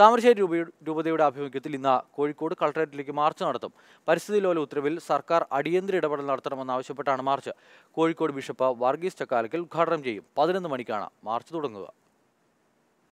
താമരശ്ശേരി രൂപ രൂപതയുടെ ആഭിമുഖ്യത്തിൽ ഇന്ന് കോഴിക്കോട് കളക്ടറേറ്റിലേക്ക് മാർച്ച് നടത്തും പരിസ്ഥിതി ലോല ഉത്തരവിൽ സർക്കാർ അടിയന്തര ഇടപെടൽ നടത്തണമെന്നാവശ്യപ്പെട്ടാണ് മാർച്ച് കോഴിക്കോട് ബിഷപ്പ് വർഗീസ് ചക്കാലക്കൽ ഉദ്ഘാടനം ചെയ്യും പതിനൊന്ന് മണിക്കാണ് മാർച്ച് തുടങ്ങുക